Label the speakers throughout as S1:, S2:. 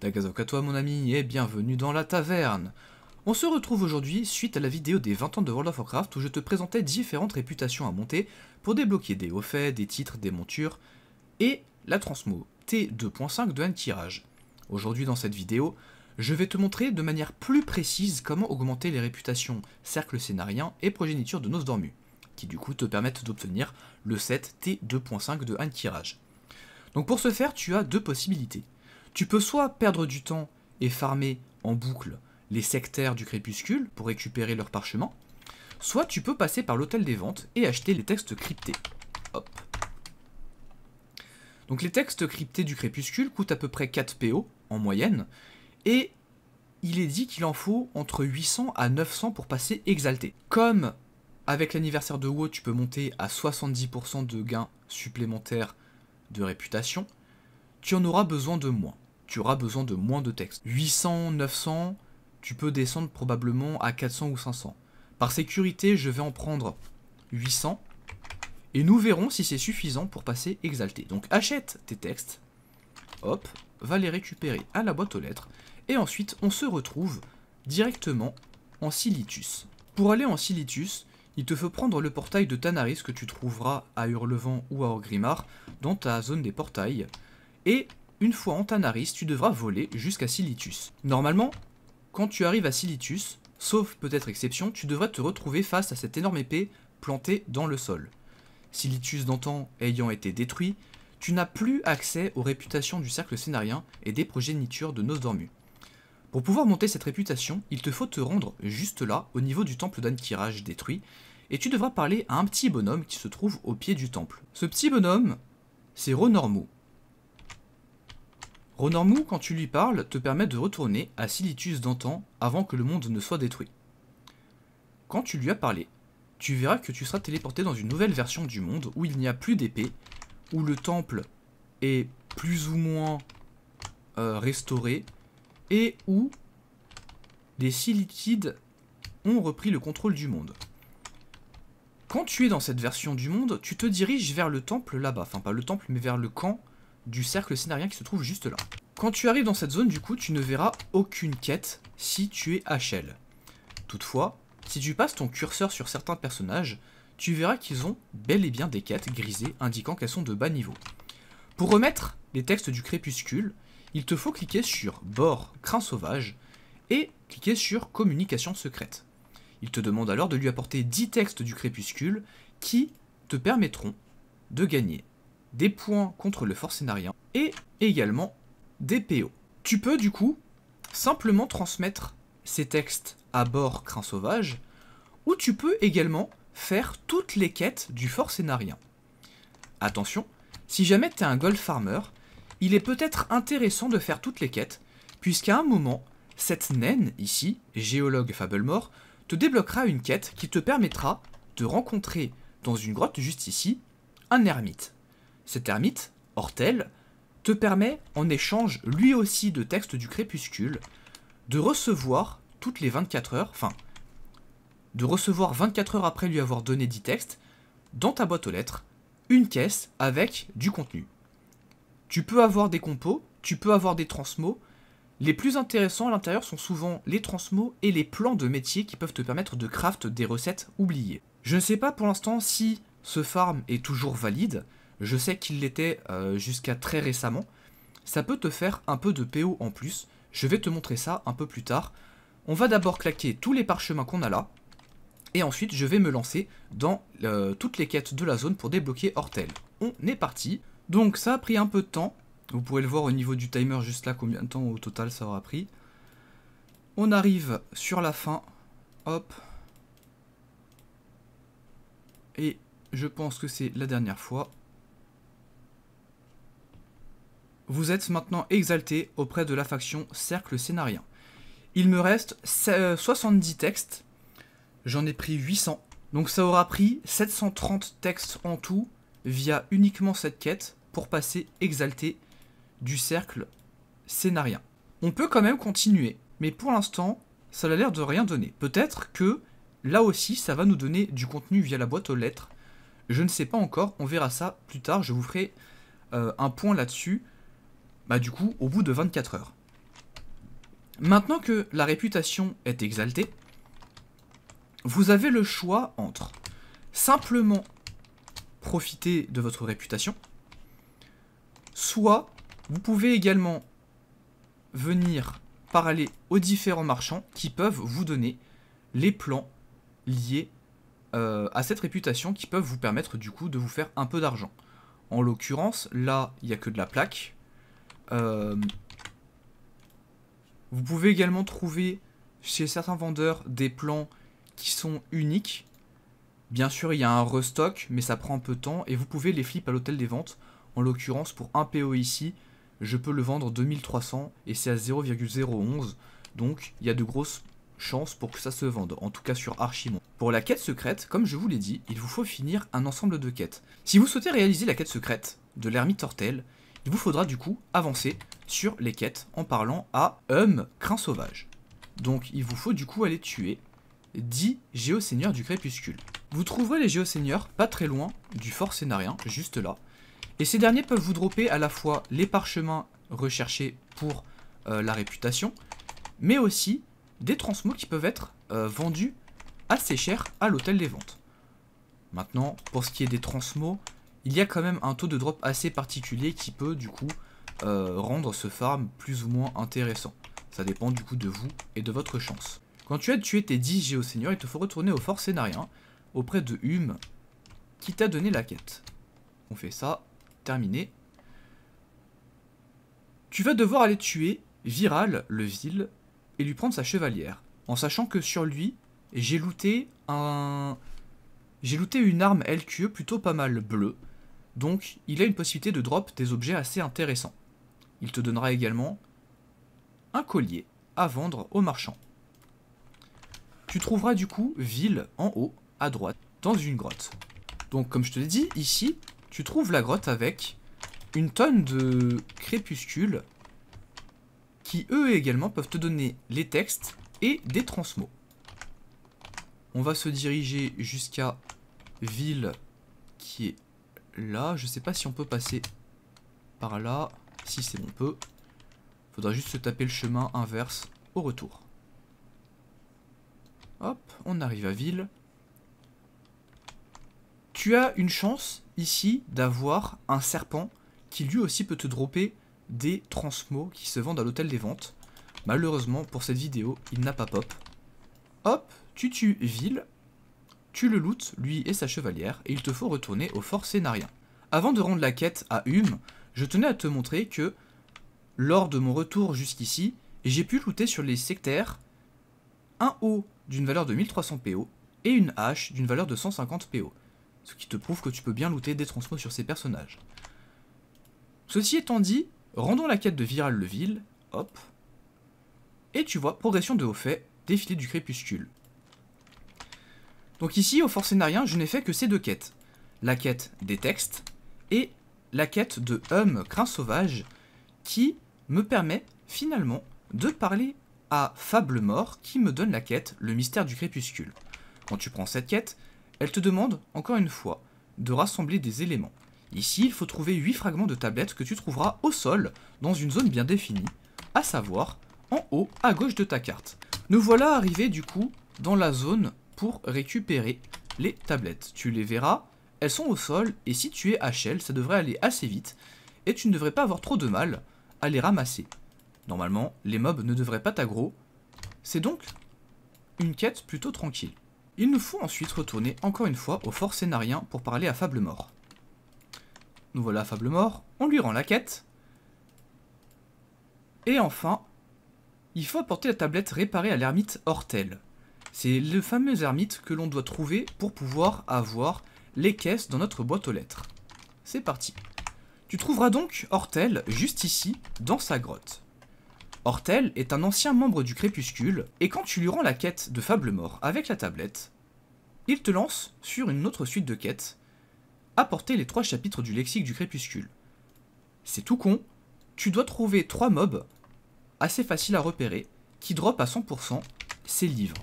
S1: Tagazok à toi mon ami et bienvenue dans la taverne On se retrouve aujourd'hui suite à la vidéo des 20 ans de World of Warcraft où je te présentais différentes réputations à monter pour débloquer des hauts faits, des titres, des montures et la transmo T2.5 de un tirage. Aujourd'hui dans cette vidéo, je vais te montrer de manière plus précise comment augmenter les réputations cercle scénarien et progéniture de Nosdormu, qui du coup te permettent d'obtenir le set T2.5 de un tirage. Donc pour ce faire, tu as deux possibilités. Tu peux soit perdre du temps et farmer en boucle les sectaires du crépuscule pour récupérer leur parchemin, soit tu peux passer par l'hôtel des ventes et acheter les textes cryptés. Donc les textes cryptés du crépuscule coûtent à peu près 4 PO en moyenne, et il est dit qu'il en faut entre 800 à 900 pour passer exalté. Comme avec l'anniversaire de WoW, tu peux monter à 70% de gains supplémentaires de réputation, tu en auras besoin de moins. Tu auras besoin de moins de textes. 800, 900, tu peux descendre probablement à 400 ou 500. Par sécurité, je vais en prendre 800. Et nous verrons si c'est suffisant pour passer exalté. Donc achète tes textes. Hop, va les récupérer à la boîte aux lettres. Et ensuite, on se retrouve directement en Silitus. Pour aller en Silitus, il te faut prendre le portail de Tanaris que tu trouveras à Hurlevent ou à Orgrimmar dans ta zone des portails et une fois en Tanaris, tu devras voler jusqu'à Silitus. Normalement, quand tu arrives à Silitus, sauf peut-être exception, tu devras te retrouver face à cette énorme épée plantée dans le sol. Silitus d'antan ayant été détruit, tu n'as plus accès aux réputations du cercle scénarien et des progénitures de Nosdormu. Pour pouvoir monter cette réputation, il te faut te rendre juste là, au niveau du temple d'Ankirage détruit, et tu devras parler à un petit bonhomme qui se trouve au pied du temple. Ce petit bonhomme, c'est Ronormo, Ronormou, quand tu lui parles, te permet de retourner à Silitus d'antan avant que le monde ne soit détruit. Quand tu lui as parlé, tu verras que tu seras téléporté dans une nouvelle version du monde où il n'y a plus d'épée, où le temple est plus ou moins euh, restauré, et où les Silitides ont repris le contrôle du monde. Quand tu es dans cette version du monde, tu te diriges vers le temple là-bas, enfin pas le temple mais vers le camp du cercle scénarien qui se trouve juste là. Quand tu arrives dans cette zone, du coup, tu ne verras aucune quête si tu es HL. Toutefois, si tu passes ton curseur sur certains personnages, tu verras qu'ils ont bel et bien des quêtes grisées indiquant qu'elles sont de bas niveau. Pour remettre les textes du crépuscule, il te faut cliquer sur Bord Crin Sauvage et cliquer sur Communication secrète. Il te demande alors de lui apporter 10 textes du crépuscule qui te permettront de gagner des points contre le fort scénarien et également des PO. Tu peux du coup simplement transmettre ces textes à bord Crin Sauvage ou tu peux également faire toutes les quêtes du fort scénarien. Attention, si jamais tu es un gold farmer, il est peut-être intéressant de faire toutes les quêtes, puisqu'à un moment, cette naine ici, géologue Fablemore, te débloquera une quête qui te permettra de rencontrer dans une grotte juste ici un ermite. Cet ermite, Hortel, te permet, en échange lui aussi de textes du crépuscule, de recevoir toutes les 24 heures, enfin, de recevoir 24 heures après lui avoir donné 10 textes, dans ta boîte aux lettres, une caisse avec du contenu. Tu peux avoir des compos, tu peux avoir des transmos. Les plus intéressants à l'intérieur sont souvent les transmos et les plans de métier qui peuvent te permettre de craft des recettes oubliées. Je ne sais pas pour l'instant si ce farm est toujours valide, je sais qu'il l'était euh, jusqu'à très récemment, ça peut te faire un peu de PO en plus. Je vais te montrer ça un peu plus tard. On va d'abord claquer tous les parchemins qu'on a là. Et ensuite, je vais me lancer dans euh, toutes les quêtes de la zone pour débloquer Hortel. On est parti. Donc ça a pris un peu de temps. Vous pouvez le voir au niveau du timer juste là, combien de temps au total ça aura pris. On arrive sur la fin. Hop. Et je pense que c'est la dernière fois. Vous êtes maintenant exalté auprès de la faction Cercle Scénarien. Il me reste 70 euh, textes. J'en ai pris 800. Donc ça aura pris 730 textes en tout via uniquement cette quête pour passer exalté du cercle scénarien. On peut quand même continuer, mais pour l'instant, ça a l'air de rien donner. Peut-être que là aussi, ça va nous donner du contenu via la boîte aux lettres. Je ne sais pas encore, on verra ça plus tard, je vous ferai euh, un point là-dessus bah du coup, au bout de 24 heures. Maintenant que la réputation est exaltée, vous avez le choix entre simplement profiter de votre réputation, soit vous pouvez également venir parler aux différents marchands qui peuvent vous donner les plans liés euh, à cette réputation qui peuvent vous permettre du coup de vous faire un peu d'argent. En l'occurrence, là, il n'y a que de la plaque, euh, vous pouvez également trouver chez certains vendeurs des plans qui sont uniques. Bien sûr, il y a un restock, mais ça prend un peu de temps et vous pouvez les flipper à l'hôtel des ventes. En l'occurrence, pour un PO ici, je peux le vendre 2300 et c'est à 0,011. Donc, il y a de grosses chances pour que ça se vende, en tout cas sur Archimon. Pour la quête secrète, comme je vous l'ai dit, il vous faut finir un ensemble de quêtes. Si vous souhaitez réaliser la quête secrète de l'ermite Tortel, il vous faudra du coup avancer sur les quêtes en parlant à Hum Crin Sauvage. Donc il vous faut du coup aller tuer 10 géoseigneurs du crépuscule. Vous trouverez les géoseigneurs pas très loin du fort scénarien, juste là. Et ces derniers peuvent vous dropper à la fois les parchemins recherchés pour euh, la réputation, mais aussi des transmots qui peuvent être euh, vendus assez cher à l'hôtel des ventes. Maintenant, pour ce qui est des transmots, il y a quand même un taux de drop assez particulier qui peut du coup euh, rendre ce farm plus ou moins intéressant. Ça dépend du coup de vous et de votre chance. Quand tu as tué tes 10 géoseigneurs, il te faut retourner au fort scénarien auprès de Hume qui t'a donné la quête. On fait ça, terminé. Tu vas devoir aller tuer Viral, le vil, et lui prendre sa chevalière, en sachant que sur lui, j'ai looté un... J'ai looté une arme LQE plutôt pas mal bleue, donc il a une possibilité de drop des objets assez intéressants. Il te donnera également un collier à vendre aux marchands. Tu trouveras du coup ville en haut, à droite, dans une grotte. Donc comme je te l'ai dit, ici, tu trouves la grotte avec une tonne de crépuscules qui eux également peuvent te donner les textes et des transmos. On va se diriger jusqu'à ville qui est là. Je sais pas si on peut passer par là. Si c'est bon, peu. Faudra juste se taper le chemin inverse au retour. Hop, on arrive à Ville. Tu as une chance ici d'avoir un serpent qui lui aussi peut te dropper des transmos qui se vendent à l'hôtel des ventes. Malheureusement pour cette vidéo, il n'a pas pop. Hop, tu tues Ville tu le lootes, lui et sa chevalière, et il te faut retourner au fort Scénarien. Avant de rendre la quête à Hume, je tenais à te montrer que, lors de mon retour jusqu'ici, j'ai pu looter sur les sectaires un O d'une valeur de 1300 PO et une hache d'une valeur de 150 PO, ce qui te prouve que tu peux bien looter des transmos sur ces personnages. Ceci étant dit, rendons la quête de Viral Leville, hop, et tu vois progression de haut fait, défilé du crépuscule. Donc ici, au Forcenarien, je n'ai fait que ces deux quêtes. La quête des textes et la quête de Hum Crin Sauvage qui me permet finalement de parler à Fable Mort qui me donne la quête Le mystère du crépuscule. Quand tu prends cette quête, elle te demande, encore une fois, de rassembler des éléments. Ici, il faut trouver 8 fragments de tablettes que tu trouveras au sol, dans une zone bien définie, à savoir en haut à gauche de ta carte. Nous voilà arrivés du coup dans la zone pour récupérer les tablettes. Tu les verras, elles sont au sol, et si tu es HL, ça devrait aller assez vite, et tu ne devrais pas avoir trop de mal à les ramasser. Normalement, les mobs ne devraient pas t'aggro, c'est donc une quête plutôt tranquille. Il nous faut ensuite retourner encore une fois au fort scénarien pour parler à Fable Mort. Nous voilà Fable Mort, on lui rend la quête. Et enfin, il faut apporter la tablette réparée à l'ermite Hortel. C'est le fameux ermite que l'on doit trouver pour pouvoir avoir les caisses dans notre boîte aux lettres. C'est parti. Tu trouveras donc Hortel juste ici, dans sa grotte. Hortel est un ancien membre du Crépuscule, et quand tu lui rends la quête de Fable Mort avec la tablette, il te lance sur une autre suite de quêtes, apporter les trois chapitres du lexique du Crépuscule. C'est tout con, tu dois trouver trois mobs, assez faciles à repérer, qui drop à 100% ses livres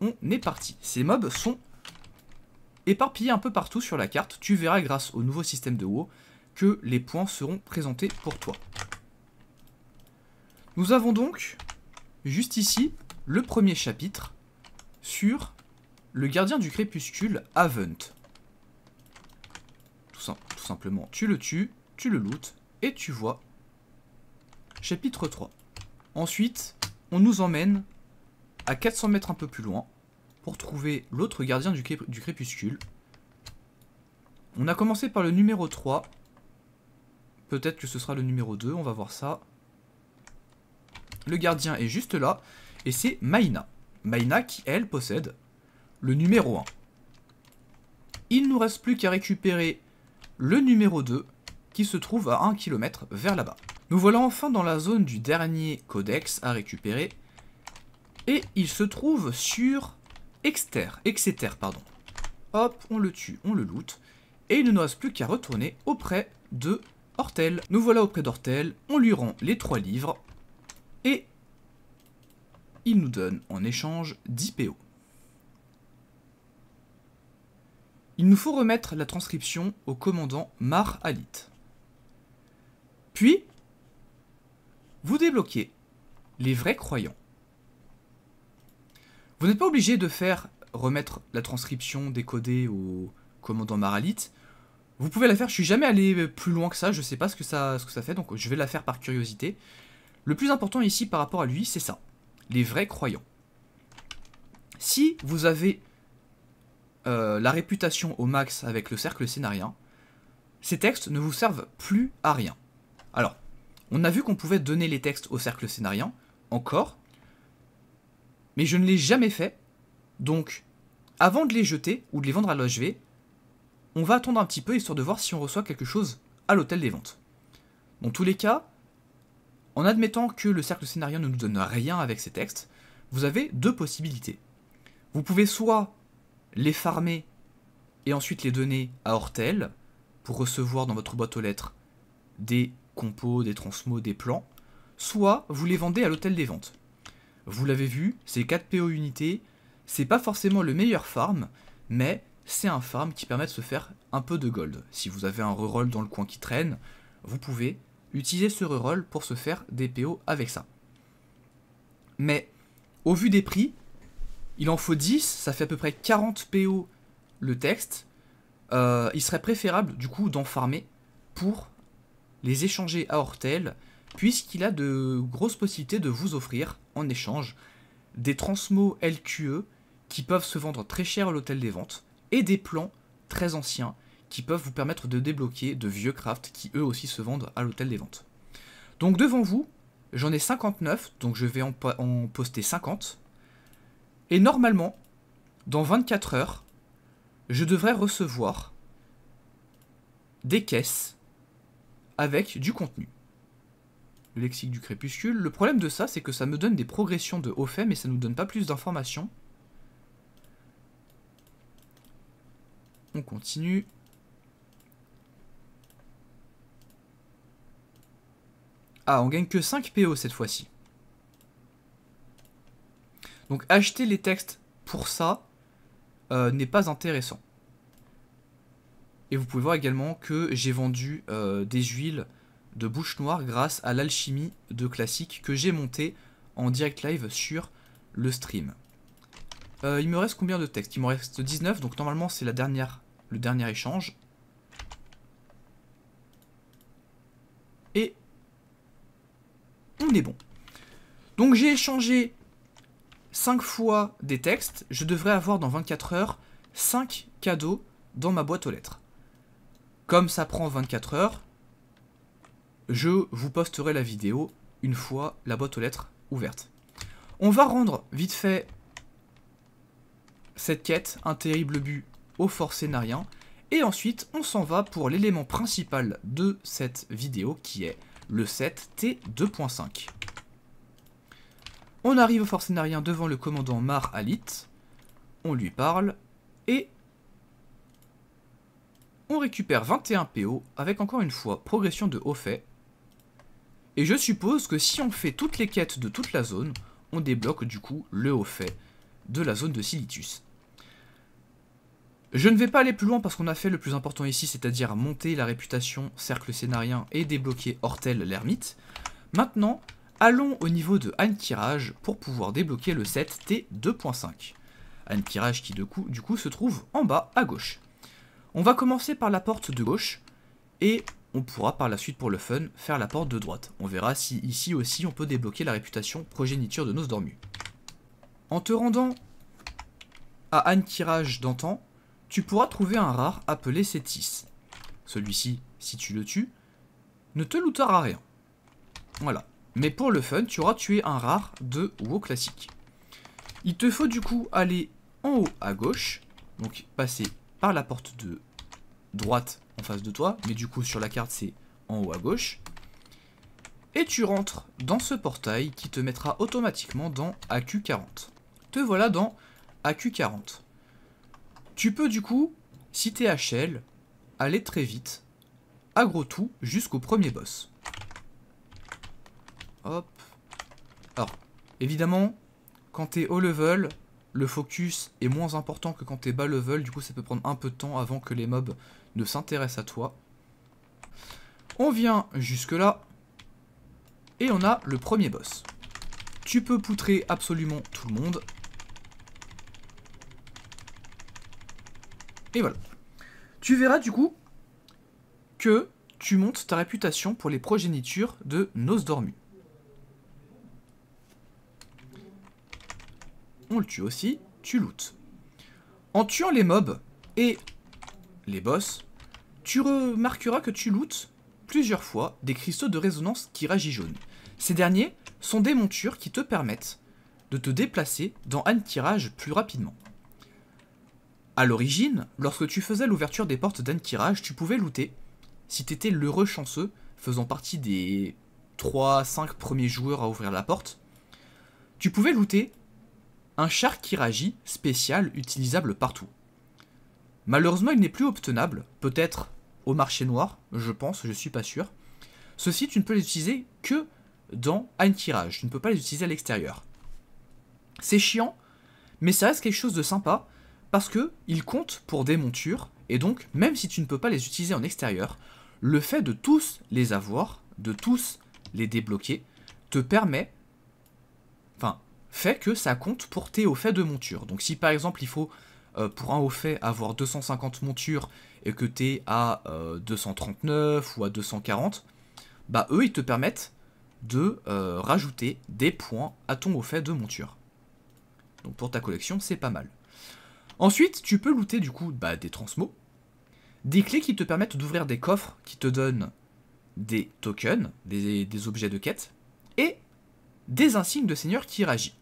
S1: on est parti. Ces mobs sont éparpillés un peu partout sur la carte. Tu verras grâce au nouveau système de WoW que les points seront présentés pour toi. Nous avons donc, juste ici, le premier chapitre sur le gardien du crépuscule, Avent. Tout, tout simplement, tu le tues, tu le lootes, et tu vois. Chapitre 3. Ensuite, on nous emmène 400 mètres un peu plus loin pour trouver l'autre gardien du, crépuscule. On a commencé par le numéro 3. Peut-être que ce sera le numéro 2, on va voir ça. Le gardien est juste là, et c'est Maïna. Maïna qui, elle, possède le numéro 1. Il nous reste plus qu'à récupérer le numéro 2, qui se trouve à 1 km vers là-bas. Nous voilà enfin dans la zone du dernier codex à récupérer, et il se trouve sur Exter, Exeter, pardon. Hop, on le tue, on le loot. Et il ne nous reste plus qu'à retourner auprès de Hortel. Nous voilà auprès d'Hortel, on lui rend les trois livres. Et il nous donne en échange 10 PO. Il nous faut remettre la transcription au commandant Mar Alit. Puis, vous débloquez les vrais croyants. Vous n'êtes pas obligé de faire remettre la transcription décodée au commandant Maralite. Vous pouvez la faire, je suis jamais allé plus loin que ça, je sais pas ce que ça, ce que ça fait, donc je vais la faire par curiosité. Le plus important ici par rapport à lui, c'est ça. Les vrais croyants. Si vous avez euh, la réputation au max avec le cercle scénarien, ces textes ne vous servent plus à rien. Alors, on a vu qu'on pouvait donner les textes au cercle scénarien, encore, mais je ne l'ai jamais fait. Donc, avant de les jeter ou de les vendre à l'OHV, on va attendre un petit peu histoire de voir si on reçoit quelque chose à l'hôtel des ventes. Dans tous les cas, en admettant que le cercle scénario ne nous donne rien avec ces textes, vous avez deux possibilités. Vous pouvez soit les farmer et ensuite les donner à Hortel pour recevoir dans votre boîte aux lettres des compos, des transmos, des plans, soit vous les vendez à l'hôtel des ventes. Vous l'avez vu, c'est 4 PO unités. C'est pas forcément le meilleur farm, mais c'est un farm qui permet de se faire un peu de gold. Si vous avez un reroll dans le coin qui traîne, vous pouvez utiliser ce reroll pour se faire des PO avec ça. Mais au vu des prix, il en faut 10, ça fait à peu près 40 PO le texte. Euh, il serait préférable du coup d'en farmer pour les échanger à Hortel, puisqu'il a de grosses possibilités de vous offrir en échange des Transmo LQE qui peuvent se vendre très cher à l'hôtel des ventes et des plans très anciens qui peuvent vous permettre de débloquer de vieux crafts qui eux aussi se vendent à l'hôtel des ventes. Donc devant vous, j'en ai 59, donc je vais en, poster 50. Et normalement, dans 24 heures, je devrais recevoir des caisses avec du contenu le lexique du crépuscule. Le problème de ça, c'est que ça me donne des progressions de haut fait, mais ça ne nous donne pas plus d'informations. On continue. Ah, on gagne que 5 PO cette fois-ci. Donc acheter les textes pour ça euh, n'est pas intéressant. Et vous pouvez voir également que j'ai vendu euh, des huiles de Bouche Noire grâce à l'alchimie de classique que j'ai monté en direct live sur le stream. Euh, il me reste combien de textes Il me reste 19, donc normalement c'est la dernière, le dernier échange. Et on est bon. Donc j'ai échangé 5 fois des textes. Je devrais avoir dans 24 heures 5 cadeaux dans ma boîte aux lettres. Comme ça prend 24 heures, je vous posterai la vidéo une fois la boîte aux lettres ouverte. On va rendre vite fait cette quête, un terrible but au fort scénarien, et ensuite on s'en va pour l'élément principal de cette vidéo qui est le set T2.5. On arrive au fort scénarien devant le commandant Mar Alit, on lui parle, et on récupère 21 PO avec encore une fois progression de haut fait, et je suppose que si on fait toutes les quêtes de toute la zone, on débloque du coup le haut fait de la zone de Silitus. Je ne vais pas aller plus loin parce qu'on a fait le plus important ici, c'est-à-dire monter la réputation cercle scénarien et débloquer Hortel l'ermite. Maintenant, allons au niveau de Ankirage pour pouvoir débloquer le set T2.5. Ankirage qui de coup, du coup se trouve en bas à gauche. On va commencer par la porte de gauche et on pourra par la suite pour le fun faire la porte de droite. On verra si ici aussi on peut débloquer la réputation progéniture de nos Nosdormu. En te rendant à Antirage d'antan, tu pourras trouver un rare appelé Cetis. Celui-ci, si tu le tues, ne te lootera rien. Voilà. Mais pour le fun, tu auras tué un rare de WoW classique. Il te faut du coup aller en haut à gauche, donc passer par la porte de droite en face de toi, mais du coup sur la carte c'est en haut à gauche. Et tu rentres dans ce portail qui te mettra automatiquement dans AQ40. Te voilà dans AQ40. Tu peux du coup, si t'es HL, aller très vite, gros tout jusqu'au premier boss. Hop. Alors, évidemment, quand t'es haut level, le focus est moins important que quand t'es bas level, du coup ça peut prendre un peu de temps avant que les mobs ne s'intéresse à toi. On vient jusque là. Et on a le premier boss. Tu peux poutrer absolument tout le monde. Et voilà. Tu verras du coup que tu montes ta réputation pour les progénitures de Nosdormu. On le tue aussi, tu lootes. En tuant les mobs et les boss, tu remarqueras que tu lootes plusieurs fois des cristaux de résonance qui jaune. Ces derniers sont des montures qui te permettent de te déplacer dans un tirage plus rapidement. A l'origine, lorsque tu faisais l'ouverture des portes tirage tu pouvais looter, si tu étais l'heureux chanceux, faisant partie des 3-5 premiers joueurs à ouvrir la porte, tu pouvais looter un char Kiraji spécial utilisable partout. Malheureusement, il n'est plus obtenable, peut-être au marché noir, je pense, je suis pas sûr. Ceci, tu ne peux les utiliser que dans un tirage, tu ne peux pas les utiliser à l'extérieur. C'est chiant, mais ça reste quelque chose de sympa, parce que ils comptent pour des montures, et donc, même si tu ne peux pas les utiliser en extérieur, le fait de tous les avoir, de tous les débloquer, te permet, enfin, fait que ça compte pour tes hauts faits de monture. Donc si par exemple il faut euh, pour un au fait avoir 250 montures et que tu es à 239 euh, ou à 240, bah eux ils te permettent de euh, rajouter des points à ton au fait de monture. Donc pour ta collection c'est pas mal. Ensuite tu peux looter du coup bah, des transmos, des clés qui te permettent d'ouvrir des coffres qui te donnent des tokens, des, des objets de quête, et des insignes de seigneur qui réagissent.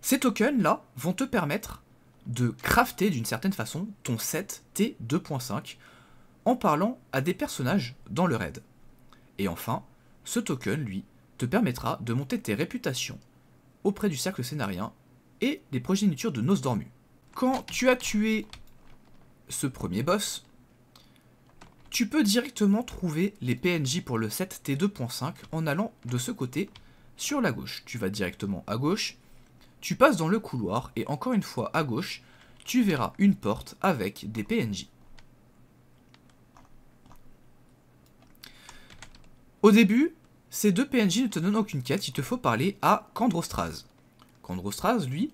S1: Ces tokens là vont te permettre de crafter d'une certaine façon ton set T2.5 en parlant à des personnages dans le raid. Et enfin, ce token, lui, te permettra de monter tes réputations auprès du cercle scénarien et des progénitures de Nosdormu. Quand tu as tué ce premier boss, tu peux directement trouver les PNJ pour le set T2.5 en allant de ce côté sur la gauche. Tu vas directement à gauche, tu passes dans le couloir et encore une fois à gauche, tu verras une porte avec des PNJ. Au début, ces deux PNJ ne te donnent aucune quête, il te faut parler à Candrostraz. Candrostraz, lui,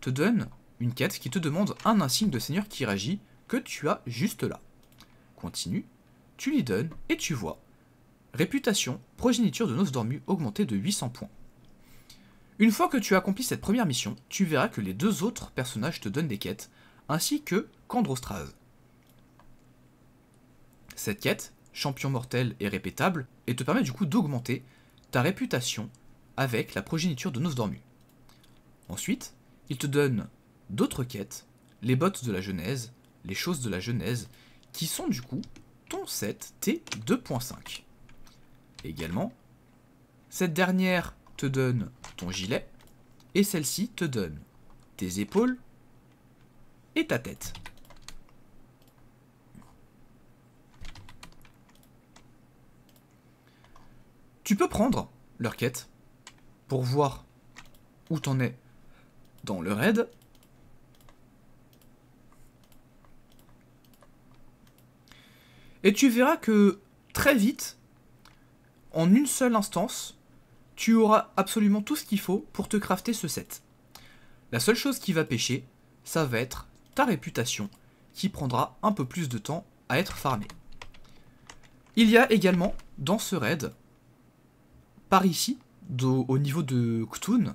S1: te donne une quête qui te demande un insigne de seigneur qui réagit que tu as juste là. Continue, tu lui donnes et tu vois. Réputation, progéniture de Nosdormu augmentée de 800 points. Une fois que tu as accompli cette première mission, tu verras que les deux autres personnages te donnent des quêtes, ainsi que Candrostraz. Cette quête, champion mortel et répétable, et te permet du coup d'augmenter ta réputation avec la progéniture de Nosdormu. Ensuite, il te donne d'autres quêtes, les bottes de la Genèse, les choses de la Genèse, qui sont du coup ton set T2.5. Également, cette dernière te donne ton gilet, et celle-ci te donne tes épaules et ta tête. Tu peux prendre leur quête pour voir où t'en es dans le raid. Et tu verras que très vite, en une seule instance, tu auras absolument tout ce qu'il faut pour te crafter ce set. La seule chose qui va pêcher, ça va être ta réputation, qui prendra un peu plus de temps à être farmée. Il y a également, dans ce raid, par ici, au niveau de Ktoon,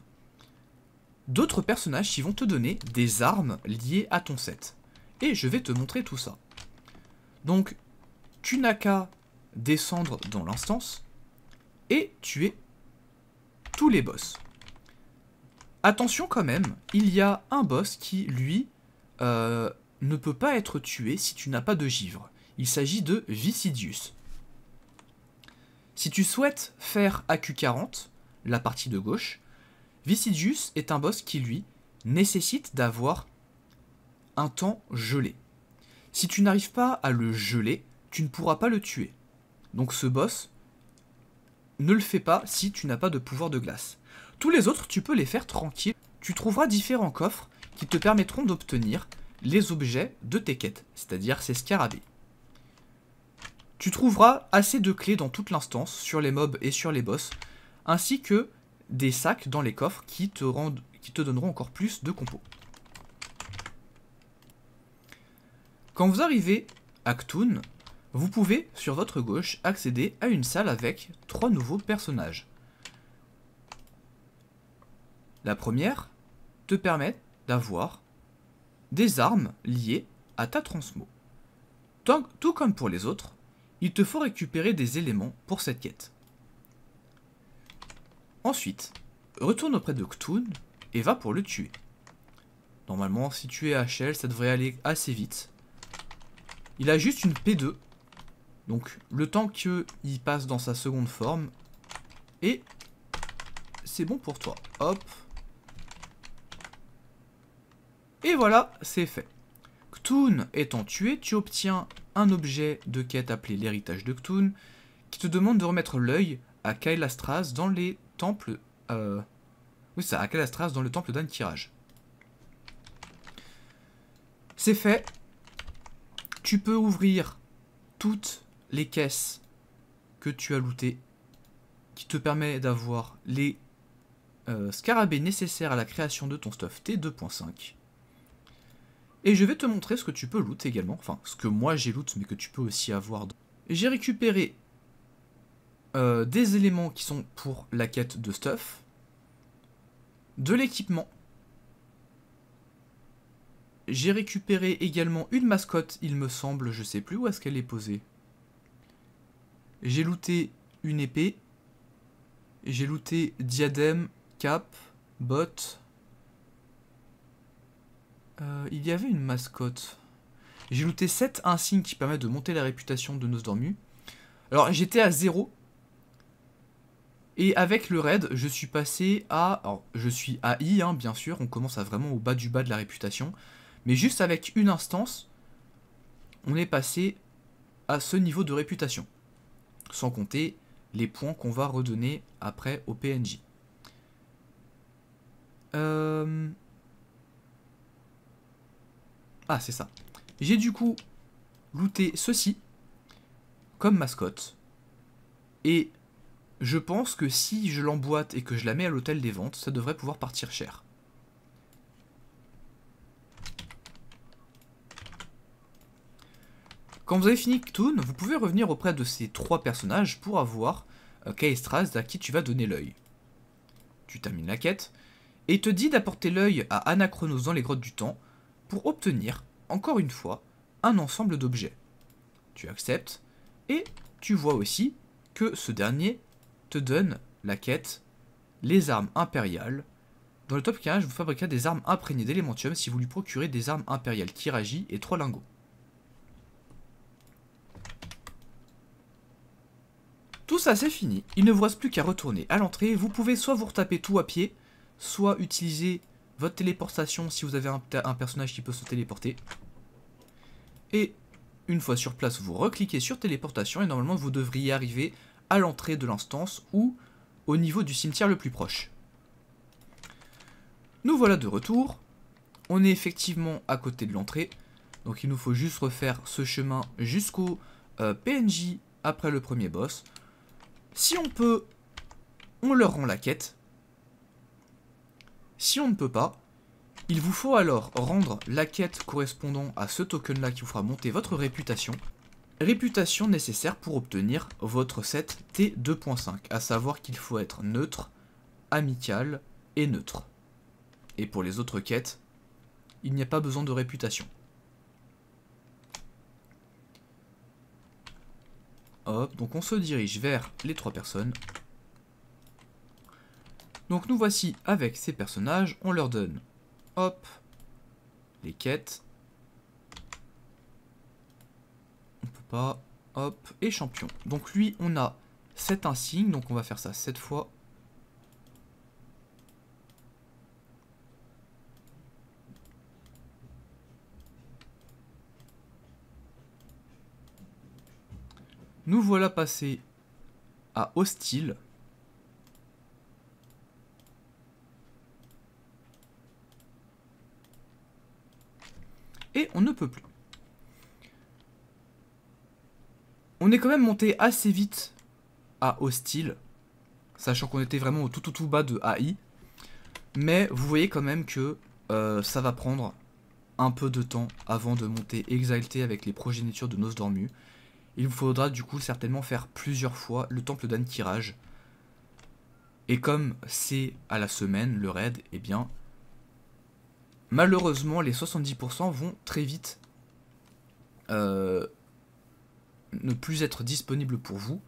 S1: d'autres personnages qui vont te donner des armes liées à ton set. Et je vais te montrer tout ça. Donc, tu n'as qu'à descendre dans l'instance, et tu es les boss. Attention quand même, il y a un boss qui, lui, euh, ne peut pas être tué si tu n'as pas de givre. Il s'agit de Vicidius. Si tu souhaites faire AQ40, la partie de gauche, Vicidius est un boss qui, lui, nécessite d'avoir un temps gelé. Si tu n'arrives pas à le geler, tu ne pourras pas le tuer. Donc ce boss, ne le fais pas si tu n'as pas de pouvoir de glace. Tous les autres, tu peux les faire tranquille. Tu trouveras différents coffres qui te permettront d'obtenir les objets de tes quêtes, c'est-à-dire ces scarabées. Tu trouveras assez de clés dans toute l'instance, sur les mobs et sur les boss, ainsi que des sacs dans les coffres qui te, qui te donneront encore plus de compos. Quand vous arrivez à Ktoon, vous pouvez, sur votre gauche, accéder à une salle avec trois nouveaux personnages. La première te permet d'avoir des armes liées à ta transmo. Tant, tout comme pour les autres, il te faut récupérer des éléments pour cette quête. Ensuite, retourne auprès de Ktoon et va pour le tuer. Normalement, si tu es HL, ça devrait aller assez vite. Il a juste une P2 donc le temps qu'il passe dans sa seconde forme. Et c'est bon pour toi. Hop. Et voilà, c'est fait. Ktoon étant tué, tu obtiens un objet de quête appelé l'héritage de Ktoon. qui te demande de remettre l'œil à Kaelastras dans les temples... Euh, oui, ça, à dans le temple tirage. C'est fait. Tu peux ouvrir toutes les caisses que tu as lootées, qui te permet d'avoir les euh, scarabées nécessaires à la création de ton stuff T2.5. Et je vais te montrer ce que tu peux loot également, enfin ce que moi j'ai loot mais que tu peux aussi avoir. J'ai récupéré euh, des éléments qui sont pour la quête de stuff, de l'équipement, j'ai récupéré également une mascotte, il me semble, je sais plus où est-ce qu'elle est posée. J'ai looté une épée. J'ai looté diadème, cap, botte. Euh, il y avait une mascotte. J'ai looté 7 insignes qui permettent de monter la réputation de Nosdormu. Alors j'étais à 0. Et avec le raid, je suis passé à... Alors je suis à I, hein, bien sûr. On commence à vraiment au bas du bas de la réputation. Mais juste avec une instance, on est passé à ce niveau de réputation sans compter les points qu'on va redonner après au PNJ. Euh, ah, c'est ça. J'ai du coup looté ceci comme mascotte. Et je pense que si je l'emboîte et que je la mets à l'hôtel des ventes, ça devrait pouvoir partir cher. Quand vous avez fini Ktoon, vous pouvez revenir auprès de ces trois personnages pour avoir euh, Kaestras à qui tu vas donner l'œil. Tu termines la quête, et te dit d'apporter l'œil à Anachronos dans les grottes du temps pour obtenir, encore une fois, un ensemble d'objets. Tu acceptes, et tu vois aussi que ce dernier te donne la quête les armes impériales. Dans le top 15, vous fabriquerez des armes imprégnées d'élémentium si vous lui procurez des armes impériales Kiraji et trois lingots. Tout ça, c'est fini. Il ne vous reste plus qu'à retourner à l'entrée. Vous pouvez soit vous retaper tout à pied, soit utiliser votre téléportation si vous avez un, personnage qui peut se téléporter. Et une fois sur place, vous recliquez sur téléportation et normalement vous devriez arriver à l'entrée de l'instance ou au niveau du cimetière le plus proche. Nous voilà de retour. On est effectivement à côté de l'entrée. Donc il nous faut juste refaire ce chemin jusqu'au euh, PNJ après le premier boss. Si on peut, on leur rend la quête. Si on ne peut pas, il vous faut alors rendre la quête correspondant à ce token-là qui vous fera monter votre réputation. Réputation nécessaire pour obtenir votre set T2.5, à savoir qu'il faut être neutre, amical et neutre. Et pour les autres quêtes, il n'y a pas besoin de réputation. donc on se dirige vers les trois personnes. Donc nous voici avec ces personnages, on leur donne, hop, les quêtes. On peut pas, hop, et champion. Donc lui, on a 7 insignes, donc on va faire ça cette fois. Nous voilà passés à hostile. Et on ne peut plus. On est quand même monté assez vite à hostile, sachant qu'on était vraiment au tout tout tout bas de AI. Mais vous voyez quand même que euh, ça va prendre un peu de temps avant de monter exalté avec les progénitures de Nosdormu. Il vous faudra du coup certainement faire plusieurs fois le temple d'Ankirage. Et comme c'est à la semaine le raid, eh bien, malheureusement les 70% vont très vite euh, ne plus être disponibles pour vous.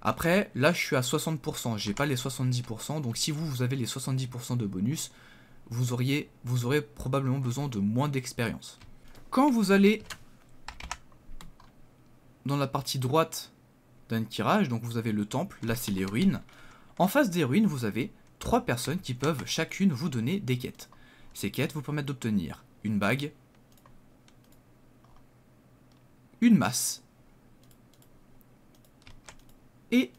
S1: Après, là je suis à 60%, j'ai pas les 70%, donc si vous, vous avez les 70% de bonus, vous, auriez, vous aurez probablement besoin de moins d'expérience. Quand vous allez dans la partie droite d'un tirage, donc vous avez le temple, là c'est les ruines. En face des ruines, vous avez trois personnes qui peuvent chacune vous donner des quêtes. Ces quêtes vous permettent d'obtenir une bague, une masse et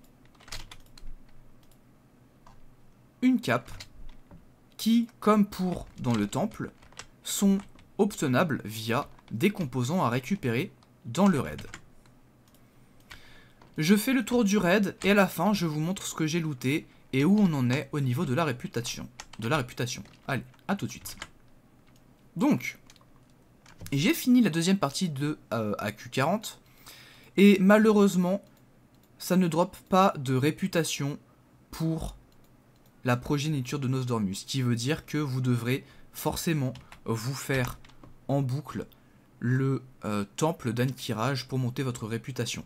S1: une cape qui, comme pour dans le temple, sont obtenables via des composants à récupérer dans le raid. Je fais le tour du raid et à la fin je vous montre ce que j'ai looté et où on en est au niveau de la réputation. De la réputation. Allez, à tout de suite. Donc, j'ai fini la deuxième partie de euh, AQ40 et malheureusement, ça ne drop pas de réputation pour la progéniture de Nosdormus, ce qui veut dire que vous devrez forcément vous faire en boucle le euh, temple d'Ankirage pour monter votre réputation.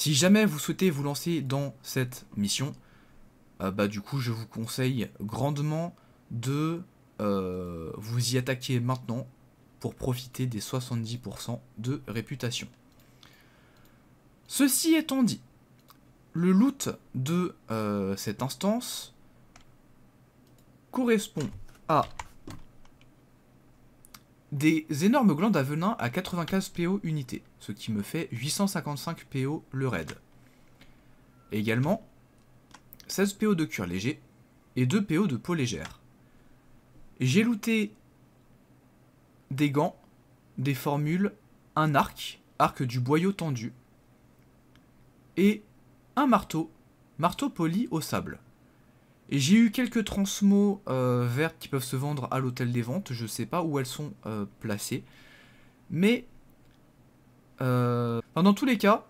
S1: Si jamais vous souhaitez vous lancer dans cette mission, euh, bah, du coup, je vous conseille grandement de euh, vous y attaquer maintenant pour profiter des 70% de réputation. Ceci étant dit, le loot de euh, cette instance correspond à des énormes glandes à venin à 95 PO unités ce qui me fait 855 PO le raid. également, 16 PO de cure léger et 2 PO de peau légère. J'ai looté des gants, des formules, un arc, arc du boyau tendu, et un marteau, marteau poli au sable. Et j'ai eu quelques transmos euh, vertes qui peuvent se vendre à l'hôtel des ventes, je sais pas où elles sont euh, placées. Mais euh, dans tous les cas,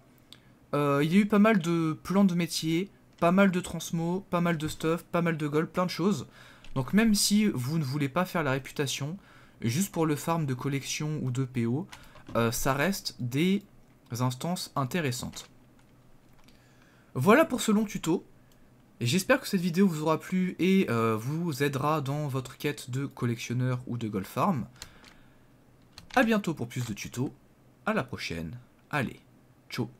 S1: euh, il y a eu pas mal de plans de métier, pas mal de transmo, pas mal de stuff, pas mal de gold, plein de choses. Donc même si vous ne voulez pas faire la réputation, juste pour le farm de collection ou de PO, euh, ça reste des instances intéressantes. Voilà pour ce long tuto. J'espère que cette vidéo vous aura plu et vous aidera dans votre quête de collectionneur ou de gold farm. A bientôt pour plus de tutos à la prochaine. Allez, ciao